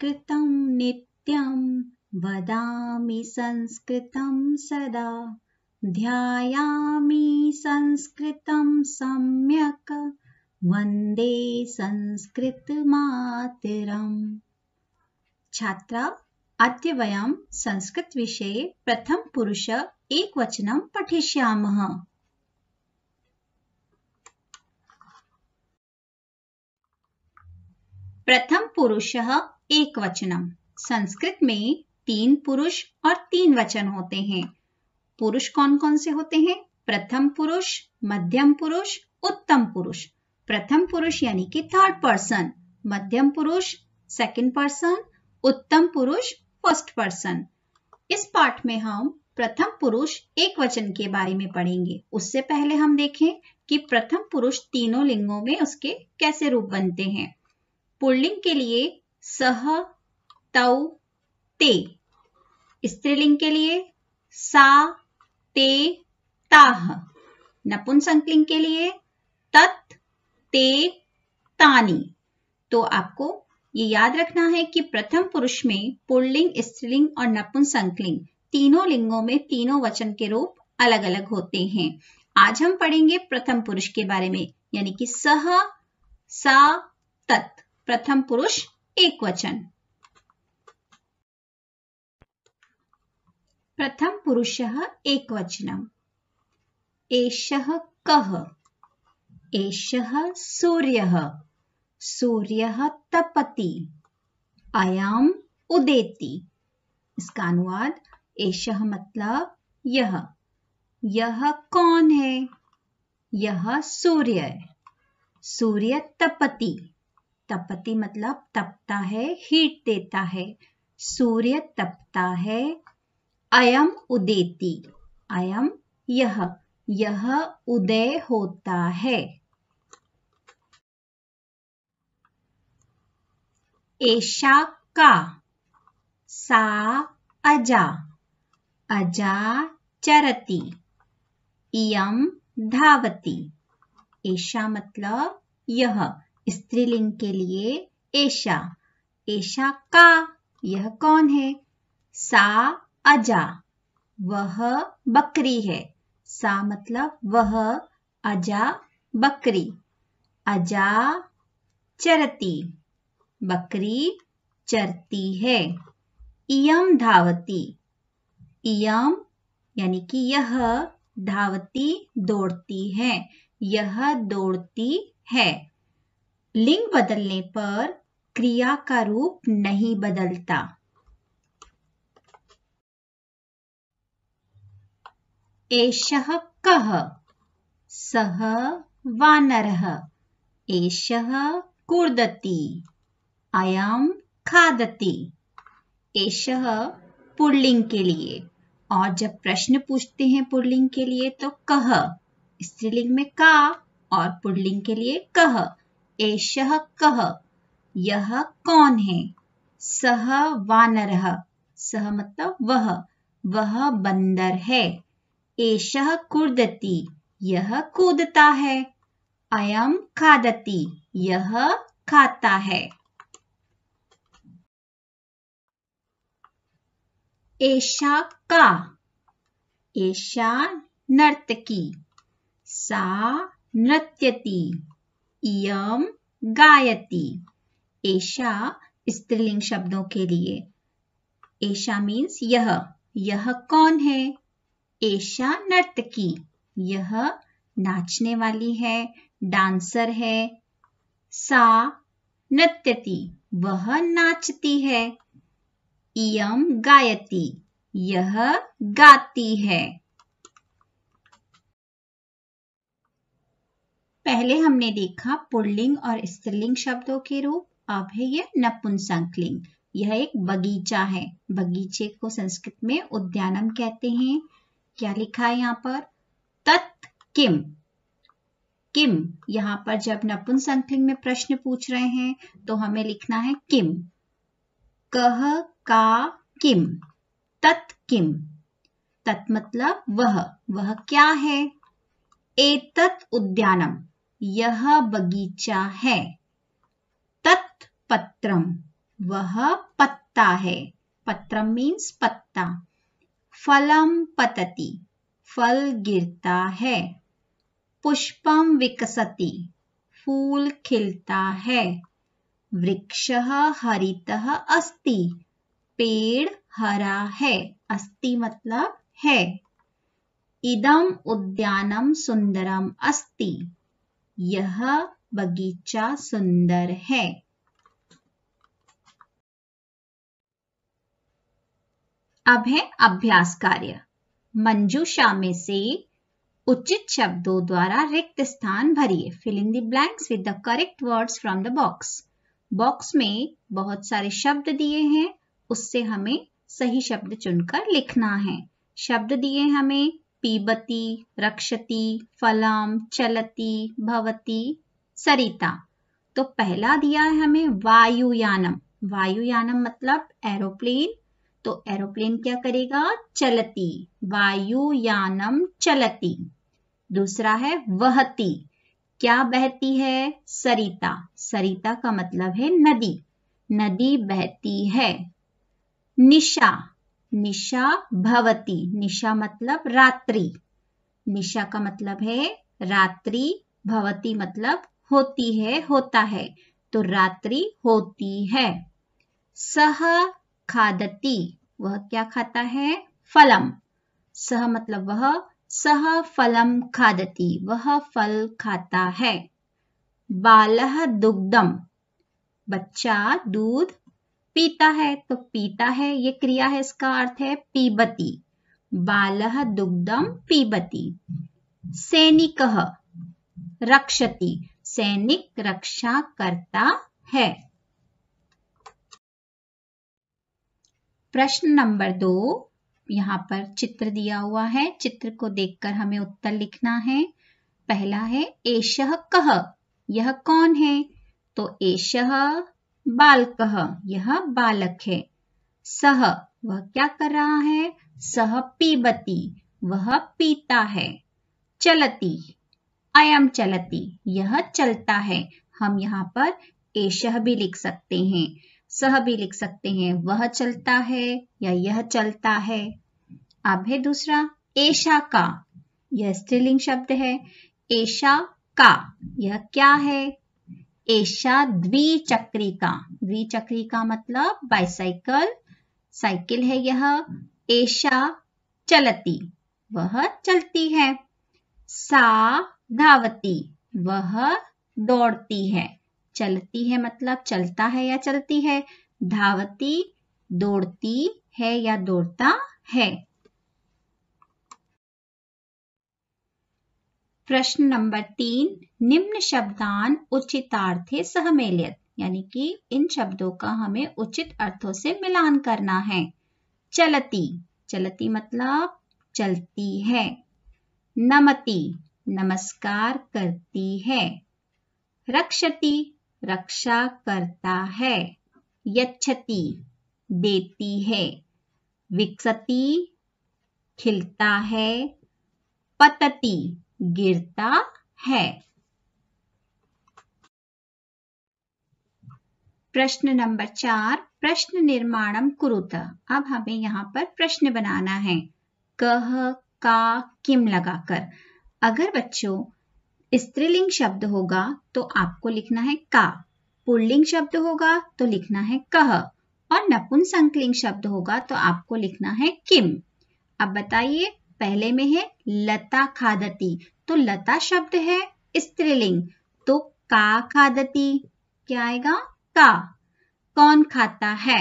संस्कृत नित्यम वदामि संस्कृत सदा ध्यायामि संस्कृत सम्यक वंदे संस्कृत संस्कृतमातरम् छात्रा अद्य संस्कृत वयं संस्कृतविषये प्रथमपुरुष एकवचनं पठिष्यामः पुरुषः एक वचनम संस्कृत में तीन पुरुष और तीन वचन होते हैं पुरुष कौन कौन से होते हैं प्रथम पुरुष मध्यम पुरुष उत्तम पुरुष प्रथम पुरुष यानी कि थर्ड पर्सन मध्यम पुरुष सेकंड पर्सन उत्तम पुरुष फर्स्ट पर्सन इस पाठ में हम प्रथम पुरुष एक वचन के बारे में पढ़ेंगे उससे पहले हम देखें कि प्रथम पुरुष तीनों लिंगों में उसके कैसे रूप बनते हैं पुल्लिंग के लिए सह तौ ते स्त्रीलिंग के लिए सा ते ताह नपुंसकलिंग के लिए तत् ते तानी तो आपको ये याद रखना है कि प्रथम पुरुष में पुल्लिंग स्त्रीलिंग और नपुंसकलिंग तीनों लिंगों में तीनों वचन के रूप अलग अलग होते हैं आज हम पढ़ेंगे प्रथम पुरुष के बारे में यानी कि सह सा तत् प्रथम पुरुष एक वचन प्रथम एक वचनम एषः कह एषः सूर्य सूर्य तपति अयम उदेति इसका अनुवाद एश मतलब यह यह कौन है यह सूर्य सूर्य तपति तपति मतलब तपता है हीट देता है सूर्य तपता है अयम उदेती अयम यह यह उदय होता है एशा का सा अजा अजा चरती इयम धावती एशा मतलब यह स्त्रीलिंग के लिए एशा एशा का यह कौन है सा अजा वह बकरी है सा मतलब वह अजा बकरी अजा चरती बकरी चरती है इयम धावती इयम यानी कि यह धावती दौड़ती है यह दौड़ती है लिंग बदलने पर क्रिया का रूप नहीं बदलता एश कह सह वानर एश कूर्दती अयम खादती एश पुलिंग के लिए और जब प्रश्न पूछते हैं पुलिंग के लिए तो कह स्त्रीलिंग में का और पुर्लिंग के लिए कह एष कह यह कौन है सह वानर सह मतलब वह वह बंदर है एष कूदती यह कूदता है अयम खादती यह खाता है एशा का एशा नर्तकी सा नृत्यती इम गायती एशा स्त्रीलिंग शब्दों के लिए एशा मीन्स यह यह कौन है एशा नर्तकी यह नाचने वाली है डांसर है सा नृत्यती वह नाचती है इम गायती यह गाती है पहले हमने देखा पुल्लिंग और स्त्रीलिंग शब्दों के रूप अब है यह नपुंसकलिंग यह एक बगीचा है बगीचे को संस्कृत में उद्यानम कहते हैं क्या लिखा है यहाँ पर तत् किम किम यहाँ पर जब नपुंसकलिंग में प्रश्न पूछ रहे हैं तो हमें लिखना है किम कह का किम तत् किम तत् मतलब वह वह क्या है एतत उद्यानम यह बगीचा है तत्पत्रम वह पत्ता है पत्रम मीन्स पत्ता फलम पतति फल गिरता है पुष्पम विकसति फूल खिलता है वृक्ष हरित अस्ति पेड़ हरा है अस्ति मतलब है इदम उद्यानम सुंदरम अस्ति यह बगीचा सुंदर है अब है अभ्यास कार्य मंजूषा में से उचित शब्दों द्वारा रिक्त स्थान भरिए filling the blanks with the correct words from the box box में बहुत सारे शब्द दिए हैं उससे हमें सही शब्द चुनकर लिखना है शब्द दिए हमें पीबती रक्षति फलाम चलती भवती सरिता तो पहला दिया है हमें वायुयानम वायुयानम मतलब एरोप्लेन तो एरोप्लेन क्या करेगा चलती वायुयानम चलती दूसरा है वहती क्या बहती है सरिता सरिता का मतलब है नदी नदी बहती है निशा निशा भवती निशा मतलब रात्रि निशा का मतलब है रात्रि भवती मतलब होती है होता है तो रात्रि होती है सह खादती वह क्या खाता है फलम सह मतलब वह सह फलम खादती वह फल खाता है बालह दुग्धम बच्चा दूध पीता है तो पीता है ये क्रिया है इसका अर्थ है पीबती बालह दुग्धम पीबती सैनिक रक्षति सैनिक रक्षा करता है प्रश्न नंबर दो यहाँ पर चित्र दिया हुआ है चित्र को देखकर हमें उत्तर लिखना है पहला है एश कह यह कौन है तो एश बालक यह बालक है सह वह क्या कर रहा है सह पीबती वह पीता है चलती अयम चलती यह चलता है हम यहाँ पर एश भी लिख सकते हैं सह भी लिख सकते हैं वह चलता है या यह चलता है अब है दूसरा एशा का यह स्त्रीलिंग शब्द है एशा का यह क्या है एशा द्विचक्रिका द्विचक्रिका मतलब बाइसाइकल साइकिल है यह एशा चलती वह चलती है सा धावती वह दौड़ती है चलती है मतलब चलता है या चलती है धावती दौड़ती है या दौड़ता है प्रश्न नंबर तीन निम्न शब्दान उचितार्थे सहमेलियत यानी कि इन शब्दों का हमें उचित अर्थों से मिलान करना है चलती चलती मतलब चलती है नमती नमस्कार करती है रक्षती रक्षा करता है यच्छति देती है विकसती खिलता है पतती गिरता है प्रश्न नंबर चार प्रश्न निर्माणम कुरुत अब हमें यहाँ पर प्रश्न बनाना है कह का किम लगाकर अगर बच्चों स्त्रीलिंग शब्द होगा तो आपको लिखना है का पुल्लिंग शब्द होगा तो लिखना है कह और नपुंसकलिंग शब्द होगा तो आपको लिखना है किम अब बताइए पहले में है लता खादती तो लता शब्द है स्त्रीलिंग तो का खादती क्या आएगा का कौन खाता है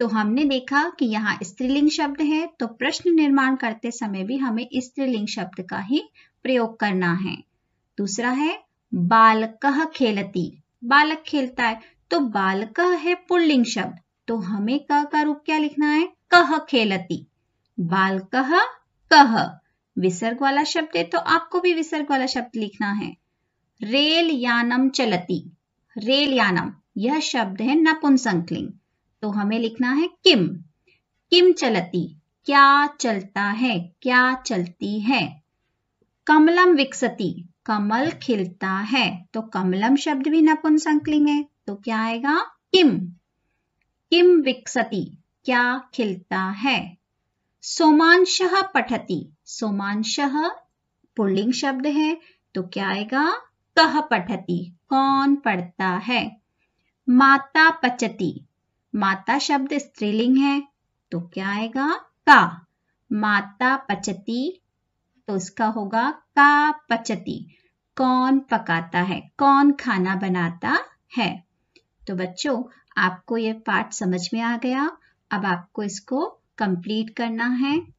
तो हमने देखा कि यहाँ स्त्रीलिंग शब्द है तो प्रश्न निर्माण करते समय भी हमें स्त्रीलिंग शब्द का ही प्रयोग करना है दूसरा है बालक खेलती बालक खेलता है तो बालक है पुल्लिंग शब्द तो हमें क का रूप क्या लिखना है कह खेलती बालक कह विसर्ग वाला शब्द है तो आपको भी विसर्ग वाला शब्द लिखना है रेल यानम चलती रेल यानम यह शब्द है नपुंसकलिंग तो हमें लिखना है किम किम चलती क्या चलता है क्या चलती है कमलम विकसती कमल खिलता है तो कमलम शब्द भी नपुंसकलिंग है तो क्या आएगा किम किम विकसती क्या खिलता है सोमांश पठती सोमांश पुल्लिंग शब्द है तो क्या आएगा कह पठती कौन पढ़ता है माता पचती माता शब्द स्त्रीलिंग है तो क्या आएगा का माता पचती तो इसका होगा का पचती कौन पकाता है कौन खाना बनाता है तो बच्चों आपको ये पाठ समझ में आ गया अब आपको इसको कंप्लीट करना है